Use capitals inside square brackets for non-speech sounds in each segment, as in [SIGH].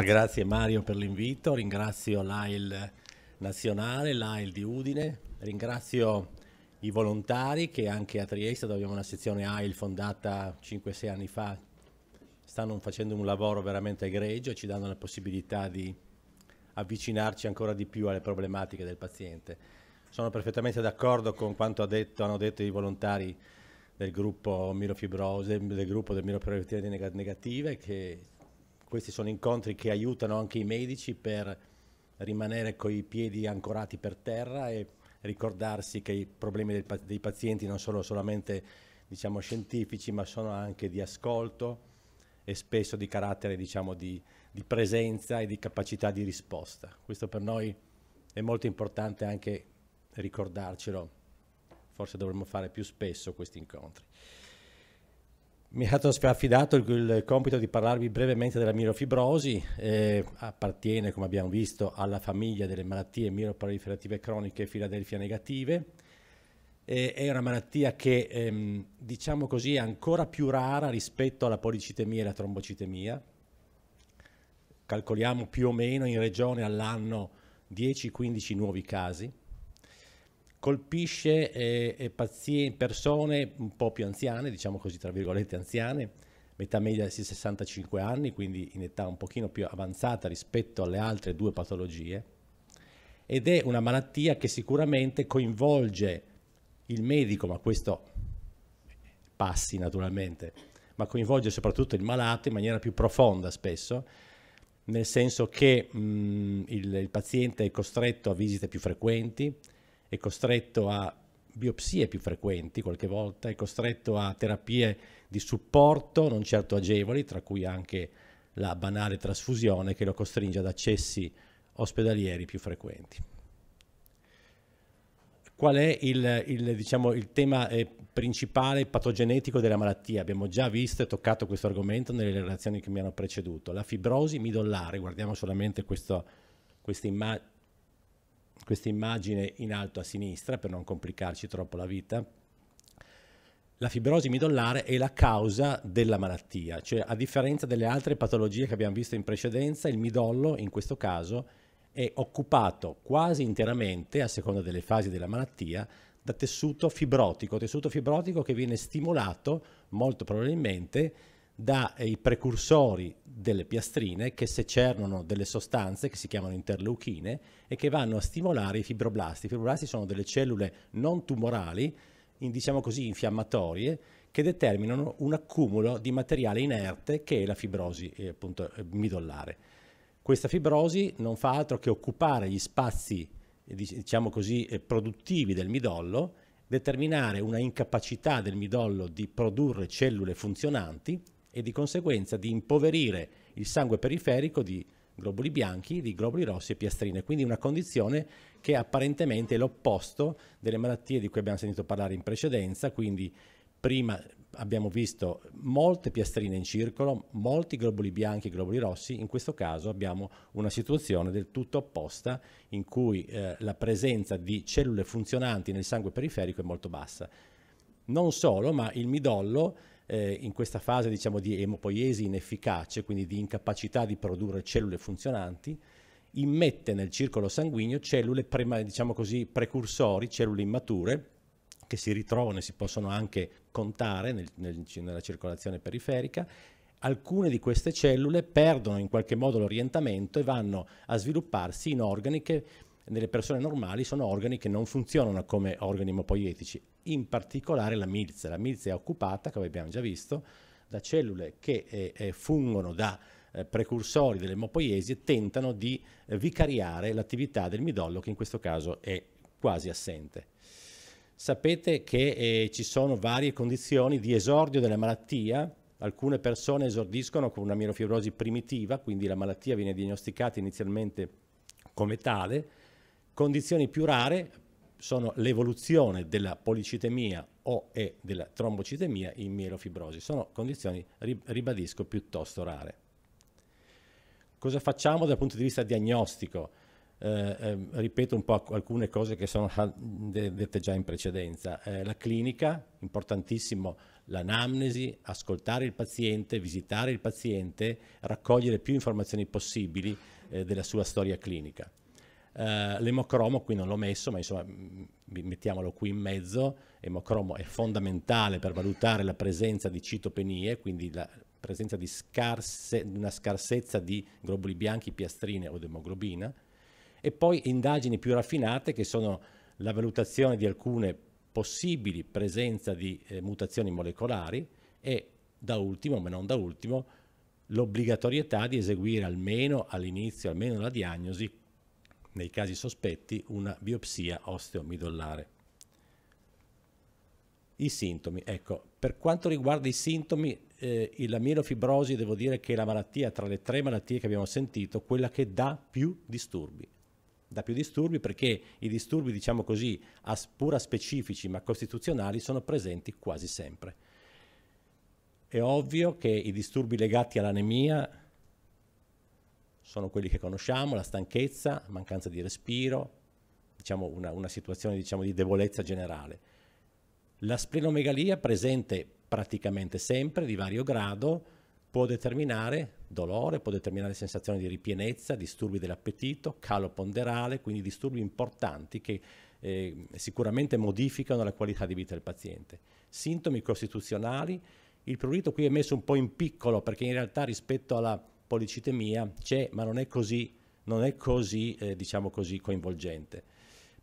Grazie Mario per l'invito, ringrazio l'AIL nazionale, l'AIL di Udine, ringrazio i volontari che anche a Trieste, dove abbiamo una sezione AIL fondata 5-6 anni fa, stanno facendo un lavoro veramente egregio e ci danno la possibilità di avvicinarci ancora di più alle problematiche del paziente. Sono perfettamente d'accordo con quanto ha detto, hanno detto i volontari del gruppo mirofibrose, del gruppo del miropriorità negative che questi sono incontri che aiutano anche i medici per rimanere con i piedi ancorati per terra e ricordarsi che i problemi del, dei pazienti non sono solamente diciamo, scientifici, ma sono anche di ascolto e spesso di carattere diciamo, di, di presenza e di capacità di risposta. Questo per noi è molto importante anche ricordarcelo, forse dovremmo fare più spesso questi incontri. Mi è stato affidato il, il, compito di parlarvi brevemente della mirofibrosi, eh, appartiene come abbiamo visto alla famiglia delle malattie miroproliferative croniche Filadelfia negative, eh, è una malattia che ehm, diciamo così è ancora più rara rispetto alla policitemia e alla trombocitemia, calcoliamo più o meno in regione all'anno 10-15 nuovi casi colpisce eh, pazienti, persone un po' più anziane, diciamo così tra virgolette anziane, metà media di 65 anni, quindi in età un pochino più avanzata rispetto alle altre due patologie, ed è una malattia che sicuramente coinvolge il medico, ma questo passi naturalmente, ma coinvolge soprattutto il malato in maniera più profonda spesso, nel senso che mh, il, il paziente è costretto a visite più frequenti, è costretto a biopsie più frequenti qualche volta, è costretto a terapie di supporto non certo agevoli, tra cui anche la banale trasfusione che lo costringe ad accessi ospedalieri più frequenti. Qual è il, il, diciamo, il tema eh, principale patogenetico della malattia? Abbiamo già visto e toccato questo argomento nelle relazioni che mi hanno preceduto. La fibrosi midollare, guardiamo solamente questa immagine, questa immagine in alto a sinistra per non complicarci troppo la vita. La fibrosi midollare è la causa della malattia, cioè a differenza delle altre patologie che abbiamo visto in precedenza, il midollo in questo caso è occupato quasi interamente, a seconda delle fasi della malattia, da tessuto fibrotico, tessuto fibrotico che viene stimolato molto probabilmente dai eh, precursori delle piastrine che secernono delle sostanze che si chiamano interleuchine e che vanno a stimolare i fibroblasti. I fibroblasti sono delle cellule non tumorali, in, diciamo così infiammatorie, che determinano un accumulo di materiale inerte che è la fibrosi eh, appunto, eh, midollare. Questa fibrosi non fa altro che occupare gli spazi eh, diciamo così, produttivi del midollo, determinare una incapacità del midollo di produrre cellule funzionanti e di conseguenza di impoverire il sangue periferico di globuli bianchi, di globuli rossi e piastrine, quindi una condizione che apparentemente è l'opposto delle malattie di cui abbiamo sentito parlare in precedenza, quindi prima abbiamo visto molte piastrine in circolo, molti globuli bianchi e globuli rossi, in questo caso abbiamo una situazione del tutto opposta in cui eh, la presenza di cellule funzionanti nel sangue periferico è molto bassa. Non solo, ma il midollo eh, in questa fase diciamo, di emopoiesi inefficace, quindi di incapacità di produrre cellule funzionanti, immette nel circolo sanguigno cellule pre, diciamo così, precursori, cellule immature, che si ritrovano e si possono anche contare nel, nel, nella circolazione periferica. Alcune di queste cellule perdono in qualche modo l'orientamento e vanno a svilupparsi in organi che nelle persone normali sono organi che non funzionano come organi emopoietici, in particolare la milza. La milza è occupata, come abbiamo già visto, da cellule che eh, eh, fungono da eh, precursori dell'emopoiesi e tentano di eh, vicariare l'attività del midollo che in questo caso è quasi assente. Sapete che eh, ci sono varie condizioni di esordio della malattia, alcune persone esordiscono con una mielofibrosi primitiva, quindi la malattia viene diagnosticata inizialmente come tale, Condizioni più rare sono l'evoluzione della policitemia o e della trombocitemia in mielofibrosi. Sono condizioni, ribadisco, piuttosto rare. Cosa facciamo dal punto di vista diagnostico? Eh, eh, ripeto un po' alcune cose che sono dette già in precedenza. Eh, la clinica, importantissimo, l'anamnesi, ascoltare il paziente, visitare il paziente, raccogliere più informazioni possibili eh, della sua storia clinica. Uh, l'emocromo qui non l'ho messo, ma insomma mettiamolo qui in mezzo. Emocromo è fondamentale per valutare la presenza di citopenie, quindi la presenza di scarse, una scarsezza di globuli bianchi, piastrine o demoglobina. E poi indagini più raffinate che sono la valutazione di alcune possibili presenza di eh, mutazioni molecolari e da ultimo, ma non da ultimo, l'obbligatorietà di eseguire almeno all'inizio, almeno la diagnosi, nei casi sospetti, una biopsia osteomidollare. I sintomi, ecco, per quanto riguarda i sintomi, eh, la mielofibrosi devo dire che è la malattia tra le tre malattie che abbiamo sentito, quella che dà più disturbi. Dà più disturbi perché i disturbi, diciamo così, pura specifici ma costituzionali sono presenti quasi sempre. È ovvio che i disturbi legati all'anemia sono quelli che conosciamo, la stanchezza, mancanza di respiro, diciamo una, una situazione diciamo, di debolezza generale. La splenomegalia presente praticamente sempre di vario grado può determinare dolore, può determinare sensazioni di ripienezza, disturbi dell'appetito, calo ponderale, quindi disturbi importanti che eh, sicuramente modificano la qualità di vita del paziente. Sintomi costituzionali, il prurito qui è messo un po' in piccolo perché in realtà rispetto alla policitemia c'è, ma non è così, non è così, eh, diciamo così coinvolgente.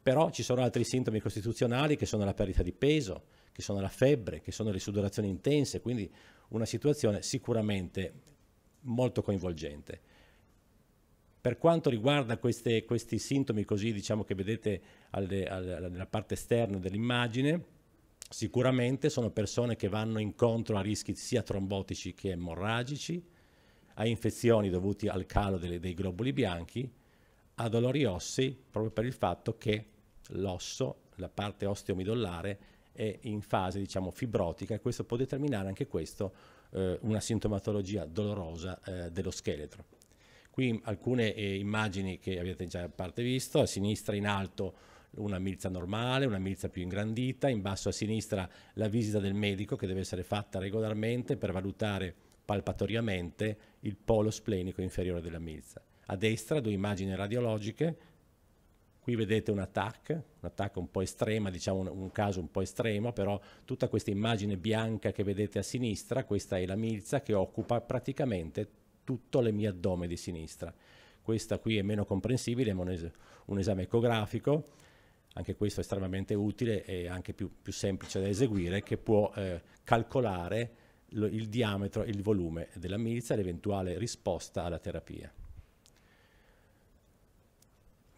Però ci sono altri sintomi costituzionali che sono la perdita di peso, che sono la febbre, che sono le sudorazioni intense, quindi una situazione sicuramente molto coinvolgente. Per quanto riguarda queste, questi sintomi così diciamo che vedete alle, alle, nella parte esterna dell'immagine, sicuramente sono persone che vanno incontro a rischi sia trombotici che emorragici, a infezioni dovute al calo dei, dei globuli bianchi, a dolori ossi, proprio per il fatto che l'osso, la parte osteomidollare, è in fase diciamo, fibrotica e questo può determinare anche questo eh, una sintomatologia dolorosa eh, dello scheletro. Qui alcune eh, immagini che avete già a parte visto, a sinistra in alto una milza normale, una milza più ingrandita, in basso a sinistra la visita del medico che deve essere fatta regolarmente per valutare palpatoriamente il polo splenico inferiore della milza. A destra due immagini radiologiche, qui vedete un attacco, un'attacca un po' estrema, diciamo un, un, caso un po' estremo, però tutta questa immagine bianca che vedete a sinistra, questa è la milza che occupa praticamente tutto l'emiaddome di sinistra. Questa qui è meno comprensibile, è un, es un esame ecografico, anche questo è estremamente utile e anche più, più semplice da eseguire, che può eh, calcolare lo, il diametro e il volume della milza e l'eventuale risposta alla terapia.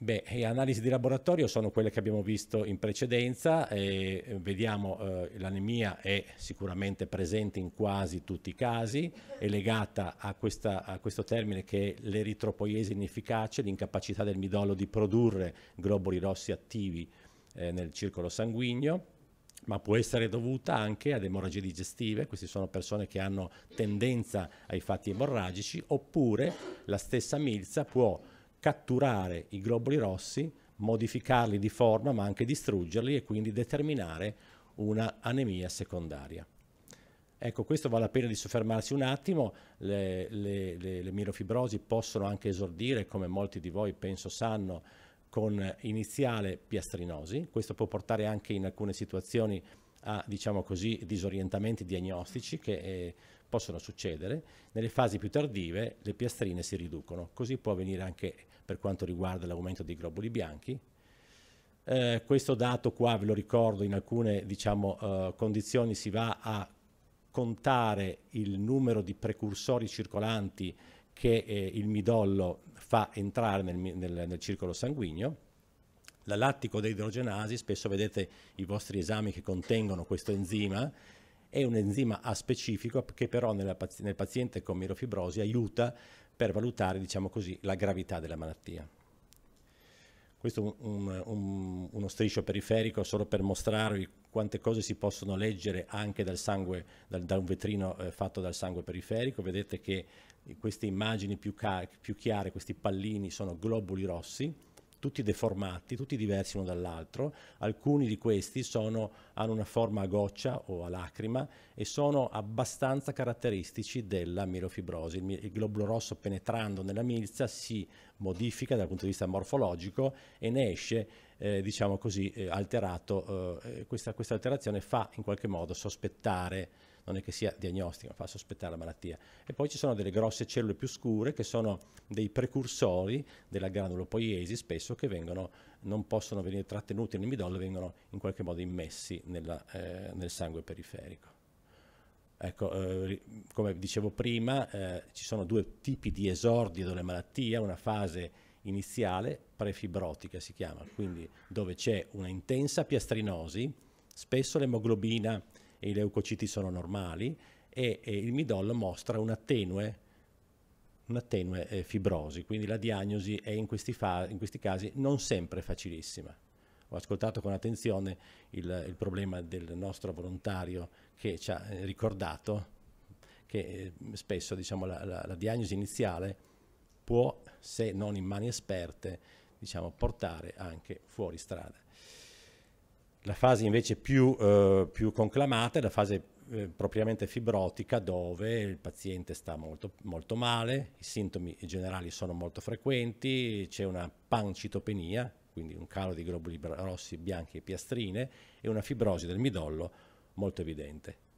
Beh, le analisi di laboratorio sono quelle che abbiamo visto in precedenza, e eh, vediamo eh, l'anemia è sicuramente presente in quasi tutti i casi, è legata a, questa, a questo termine che è l'eritropoiesi inefficace, l'incapacità del midollo di produrre globuli rossi attivi eh, nel circolo sanguigno ma può essere dovuta anche ad emorragie digestive, queste sono persone che hanno tendenza ai fatti emorragici, oppure la stessa milza può catturare i globuli rossi, modificarli di forma ma anche distruggerli e quindi determinare una anemia secondaria. Ecco, questo vale la pena di soffermarsi un attimo, le, le, le, le mirofibrosi possono anche esordire, come molti di voi penso sanno, con iniziale piastrinosi, questo può portare anche in alcune situazioni a diciamo così, disorientamenti diagnostici che eh, possono succedere, nelle fasi più tardive le piastrine si riducono, così può avvenire anche per quanto riguarda l'aumento dei globuli bianchi. Eh, questo dato qua, ve lo ricordo, in alcune diciamo, eh, condizioni si va a contare il numero di precursori circolanti che eh, il midollo fa entrare nel, nel, nel circolo sanguigno. La lattico-deidrogenasi, spesso vedete i vostri esami che contengono questo enzima, è un enzima aspecifico che però nella, nel paziente con mirofibrosi aiuta per valutare, diciamo così, la gravità della malattia. Questo è un, un, uno striscio periferico solo per mostrarvi quante cose si possono leggere anche dal sangue, dal, da un vetrino eh, fatto dal sangue periferico. Vedete che queste immagini più, più chiare, questi pallini, sono globuli rossi, tutti deformati, tutti diversi l'uno dall'altro. Alcuni di questi sono, hanno una forma a goccia o a lacrima e sono abbastanza caratteristici della mielofibrosi. Il, il globulo rosso penetrando nella milza si modifica dal punto di vista morfologico e ne esce, eh, diciamo così, eh, alterato. Eh, questa, questa alterazione fa in qualche modo sospettare non è che sia diagnostica, fa sospettare la malattia. E poi ci sono delle grosse cellule più scure che sono dei precursori della granulopoiesi spesso che vengono, non possono venire trattenuti nel midollo e vengono in qualche modo immessi nella, eh, nel sangue periferico. Ecco, eh, come dicevo prima, eh, ci sono due tipi di esordio della malattia, una fase iniziale prefibrotica si chiama, quindi dove c'è una intensa piastrinosi, spesso l'emoglobina e i leucociti sono normali e, e il midollo mostra una tenue, una tenue eh, fibrosi, quindi la diagnosi è in questi, fa- in questi, casi non sempre facilissima. Ho ascoltato con attenzione il, il problema del nostro volontario che ci ha eh, ricordato che eh, spesso diciamo, la, la, la diagnosi iniziale può, se non in mani esperte, diciamo, portare anche fuori strada. La fase invece più, eh, più conclamata è la fase eh, propriamente fibrotica dove il paziente sta molto, molto male, i sintomi generali sono molto frequenti, c'è una pancitopenia, quindi un calo di globuli rossi, bianchi e piastrine e una fibrosi del midollo molto evidente.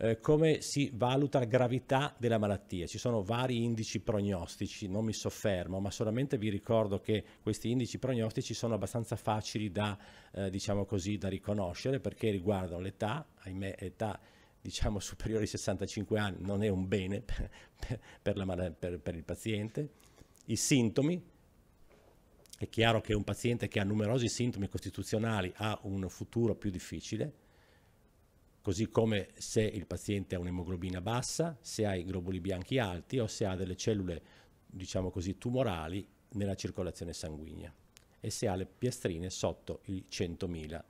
Eh, come si valuta la gravità della malattia. Ci sono vari indici prognostici, non mi soffermo, ma solamente vi ricordo che questi indici prognostici sono abbastanza facili da, eh, diciamo così, da riconoscere perché riguardano l'età, ahimè età diciamo [LAUGHS] superiore ai 65 anni non è un bene [LAUGHS] per, per, la, per, per il paziente, i sintomi, è chiaro che un paziente che ha numerosi sintomi costituzionali ha un futuro più difficile, così come se il paziente ha un'emoglobina bassa, se ha i globuli bianchi alti o se ha delle cellule, diciamo così, tumorali nella circolazione sanguigna e se ha le piastrine sotto i 100.000.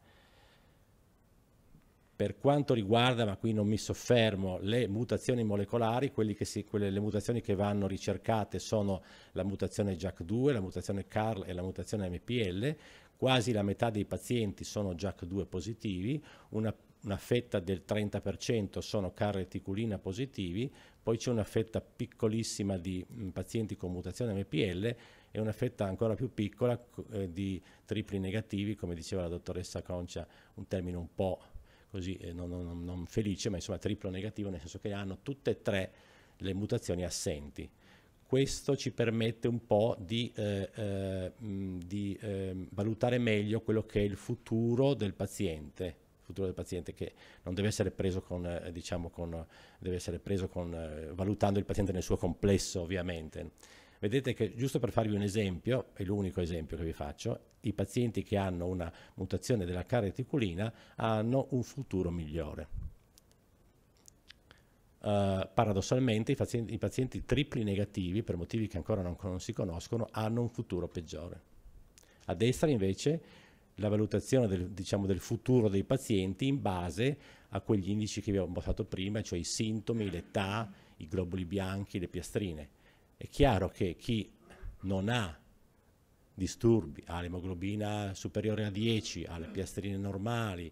Per quanto riguarda, ma qui non mi soffermo, le mutazioni molecolari, si, quelle, le mutazioni che vanno ricercate sono la mutazione JAK2, la mutazione CARL e la mutazione MPL. Quasi la metà dei pazienti sono JAK2 positivi, una una fetta del 30% sono carreticulina positivi, poi c'è una fetta piccolissima di mm, pazienti con mutazione MPL e una fetta ancora più piccola eh, di tripli negativi, come diceva la dottoressa Concia, un termine un po' così eh, non, non, non felice, ma insomma triplo negativo, nel senso che hanno tutte e tre le mutazioni assenti questo ci permette un po' di, eh, eh, mm, di eh, valutare meglio quello che è il futuro del paziente futuro del paziente che non deve essere preso con, eh, diciamo, con, deve essere preso con eh, valutando il paziente nel suo complesso ovviamente. Vedete che, giusto per farvi un esempio, è l'unico esempio che vi faccio, i pazienti che hanno una mutazione della careticulina hanno un futuro migliore. Uh, paradossalmente i pazienti, i pazienti, tripli negativi, per motivi che ancora non, non si conoscono, hanno un futuro peggiore. A destra invece la valutazione del, diciamo, del futuro dei pazienti in base a quegli indici che vi ho mostrato prima, cioè i sintomi, l'età, i globuli bianchi, le piastrine. È chiaro che chi non ha disturbi, ha l'emoglobina superiore a 10, ha le piastrine normali,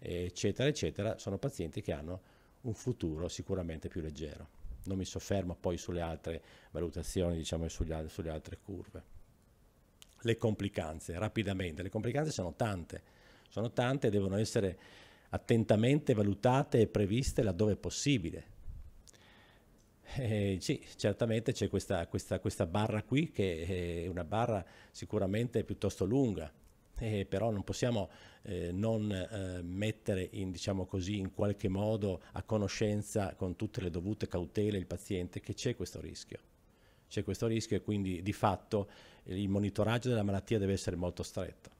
eccetera, eccetera, sono pazienti che hanno un futuro sicuramente più leggero. Non mi soffermo poi sulle altre valutazioni diciamo, e sulle, sulle altre curve le complicanze rapidamente. Le complicanze sono tante, sono tante e devono essere attentamente valutate e previste laddove possibile. Eh, sì, certamente c'è questa, questa, questa, barra qui che è una barra sicuramente piuttosto lunga, eh, però non possiamo eh, non eh, mettere in, diciamo così, in qualche modo a conoscenza con tutte le dovute cautele il paziente che c'è questo rischio. C'è questo rischio e quindi di fatto il monitoraggio della malattia deve essere molto stretto.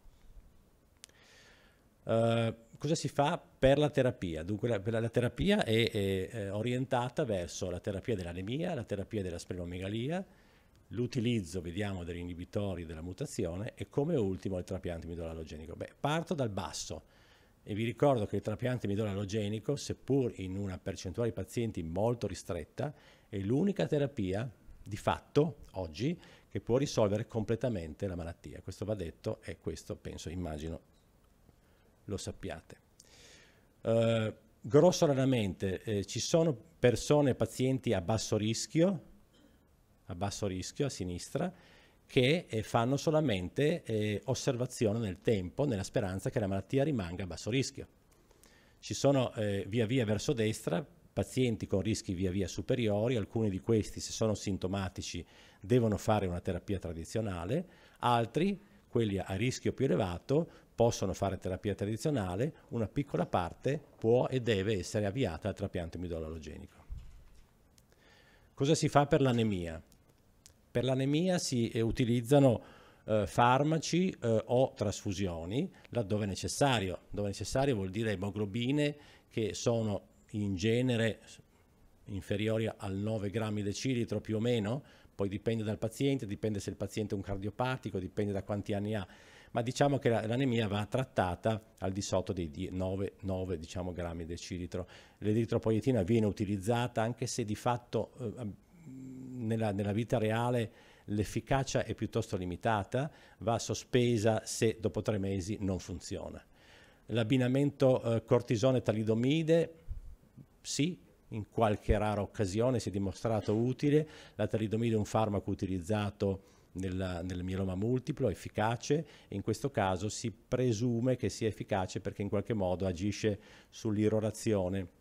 Uh, cosa si fa per la terapia? Dunque, la, la, terapia è, è, è, orientata verso la terapia dell'anemia, la terapia della splenomegalia, l'utilizzo, vediamo, degli inibitori della mutazione e come ultimo il trapianto midollalogenico. Beh, parto dal basso e vi ricordo che il trapianto midollalogenico, seppur in una percentuale di pazienti molto ristretta, è l'unica terapia di fatto oggi che può risolvere completamente la malattia. Questo va detto e questo penso, immagino, lo sappiate. Uh, eh, grossolanamente eh, ci sono persone, pazienti a basso rischio, a basso rischio a sinistra, che eh, fanno solamente eh, osservazione nel tempo nella speranza che la malattia rimanga a basso rischio. Ci sono eh, via via verso destra pazienti con rischi via via superiori, alcuni di questi se sono sintomatici devono fare una terapia tradizionale, altri, quelli a rischio più elevato, possono fare terapia tradizionale, una piccola parte può e deve essere avviata al trapianto midollo allogenico. Cosa si fa per l'anemia? Per l'anemia si eh, utilizzano eh, farmaci eh, o trasfusioni laddove necessario. Dove necessario vuol dire emoglobine che sono in genere inferiori al 9 grammi decilitro più o meno, poi dipende dal paziente, dipende se il paziente è un cardiopatico, dipende da quanti anni ha, ma diciamo che l'anemia va trattata al di sotto dei 9, 9 diciamo, grammi decilitro. L'eritropoietina viene utilizzata anche se di fatto eh, nella, nella vita reale l'efficacia è piuttosto limitata, va sospesa se dopo tre mesi non funziona. L'abbinamento eh, cortisone-talidomide, sì, in qualche rara occasione si è dimostrato utile, la talidomide è un farmaco utilizzato nella, nel mieloma multiplo, efficace, e in questo caso si presume che sia efficace perché in qualche modo agisce sull'irrorazione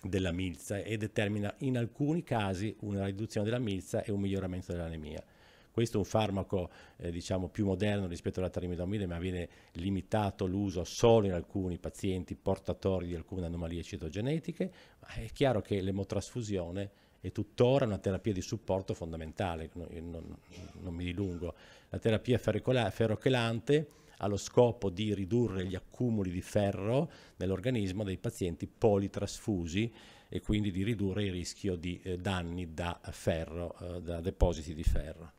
della milza e determina in alcuni casi una riduzione della milza e un miglioramento dell'anemia. Questo è un farmaco eh, diciamo più moderno rispetto alla talidomide, ma viene limitato l'uso solo in alcuni pazienti portatori di alcune anomalie citogenetiche. Ma è chiaro che l'emotrasfusione è tuttora una terapia di supporto fondamentale, non, non, non mi dilungo. La terapia ferrochelante ha lo scopo di ridurre gli accumuli di ferro nell'organismo dei pazienti politrasfusi e quindi di ridurre il rischio di eh, danni da ferro, eh, da depositi di ferro.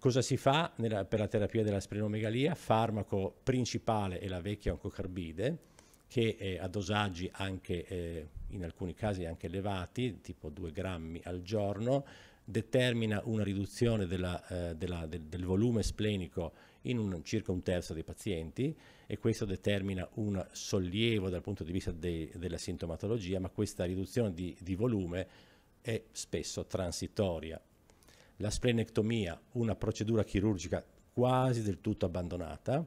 Cosa si fa nella, per la terapia della splenomegalia? Farmaco principale è la vecchia oncocarbide, che eh, a dosaggi anche, eh, in alcuni casi anche elevati, tipo 2 grammi al giorno, determina una riduzione della, eh, della, del, del, volume splenico in un, circa un terzo dei pazienti e questo determina un sollievo dal punto di vista de, della sintomatologia, ma questa riduzione di, di volume è spesso transitoria la splenectomia, una procedura chirurgica quasi del tutto abbandonata,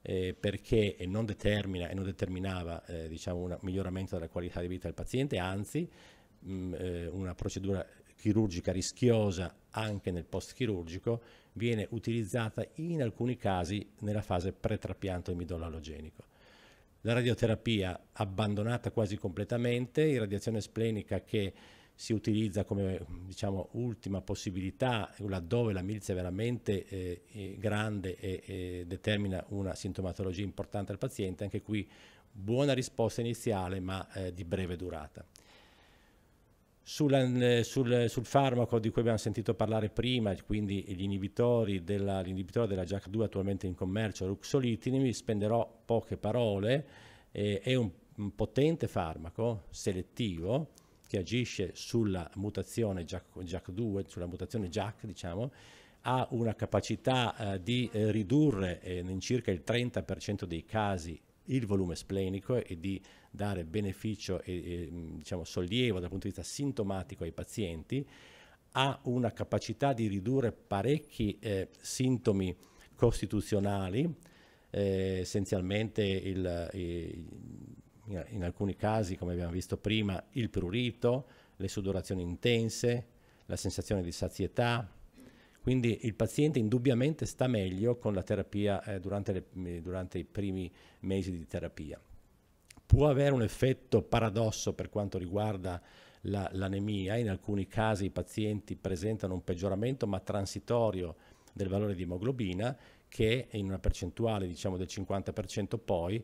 eh, perché non determina e non determinava eh, diciamo un miglioramento della qualità di vita del paziente, anzi mh, mm, eh, una procedura chirurgica rischiosa anche nel post chirurgico viene utilizzata in alcuni casi nella fase pretrapianto emidola allogenico. La radioterapia abbandonata quasi completamente, irradiazione splenica che si utilizza come diciamo, ultima possibilità laddove la milizia è veramente eh, grande e, e determina una sintomatologia importante al paziente, anche qui buona risposta iniziale ma eh, di breve durata. Sul, eh, sul, sul, farmaco di cui abbiamo sentito parlare prima, quindi gli inibitori della, l'inibitore della JAK2 attualmente in commercio, ruxolitinib, spenderò poche parole, eh, è un, un potente farmaco selettivo che agisce sulla mutazione JAK2, sulla mutazione JAK, diciamo, ha una capacità eh, di eh, ridurre eh, in circa il 30% dei casi il volume splenico e di dare beneficio e, e diciamo, sollievo dal punto di vista sintomatico ai pazienti, ha una capacità di ridurre parecchi eh, sintomi costituzionali, eh, essenzialmente il, il in, alcuni casi, come abbiamo visto prima, il prurito, le sudorazioni intense, la sensazione di sazietà. Quindi il paziente indubbiamente sta meglio con la terapia eh, durante, le, eh, durante i primi mesi di terapia. Può avere un effetto paradosso per quanto riguarda la, l'anemia, in alcuni casi i pazienti presentano un peggioramento ma transitorio del valore di emoglobina che in una percentuale diciamo del 50% poi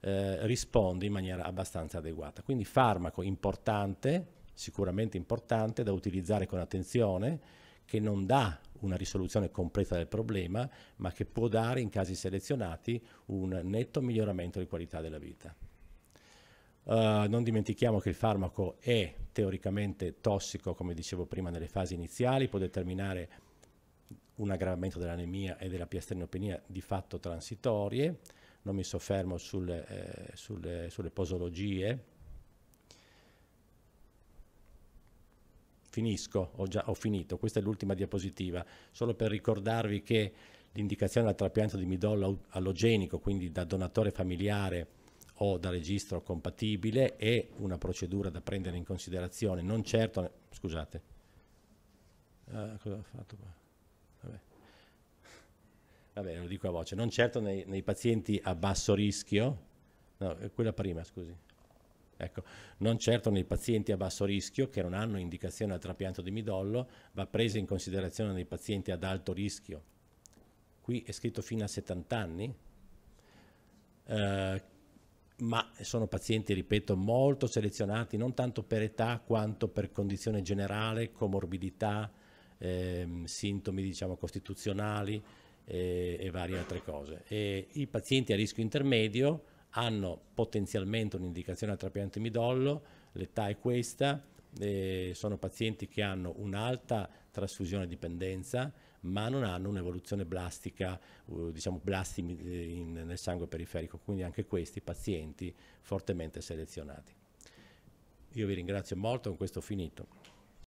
eh, risponde in maniera abbastanza adeguata. Quindi farmaco importante, sicuramente importante, da utilizzare con attenzione, che non dà una risoluzione completa del problema, ma che può dare in casi selezionati un netto miglioramento di qualità della vita. Uh, non dimentichiamo che il farmaco è teoricamente tossico, come dicevo prima, nelle fasi iniziali, può determinare un aggravamento dell'anemia e della piastrinopenia di fatto transitorie, non mi soffermo sulle, eh, sulle, sulle posologie. Finisco, ho, già, ho finito, questa è l'ultima diapositiva, solo per ricordarvi che l'indicazione al trapianto di midollo allogenico, quindi da donatore familiare o da registro compatibile, è una procedura da prendere in considerazione, non certo, scusate, ah, cosa ho fatto qua? vabbè lo dico a voce, non certo nei, nei pazienti a basso rischio, no, eh, quella prima scusi, ecco, non certo nei pazienti a basso rischio che non hanno indicazione al trapianto di midollo, va presa in considerazione nei pazienti ad alto rischio. Qui è scritto fino a 70 anni, eh, ma sono pazienti, ripeto, molto selezionati, non tanto per età quanto per condizione generale, comorbidità, ehm, sintomi diciamo, costituzionali, e, e varie altre cose. E I pazienti a rischio intermedio hanno potenzialmente un'indicazione al trapianto midollo, l'età è questa, eh, sono pazienti che hanno un'alta trasfusione dipendenza, ma non hanno un'evoluzione blastica, diciamo blasti eh, in, nel sangue periferico, quindi anche questi pazienti fortemente selezionati. Io vi ringrazio molto, con questo ho finito.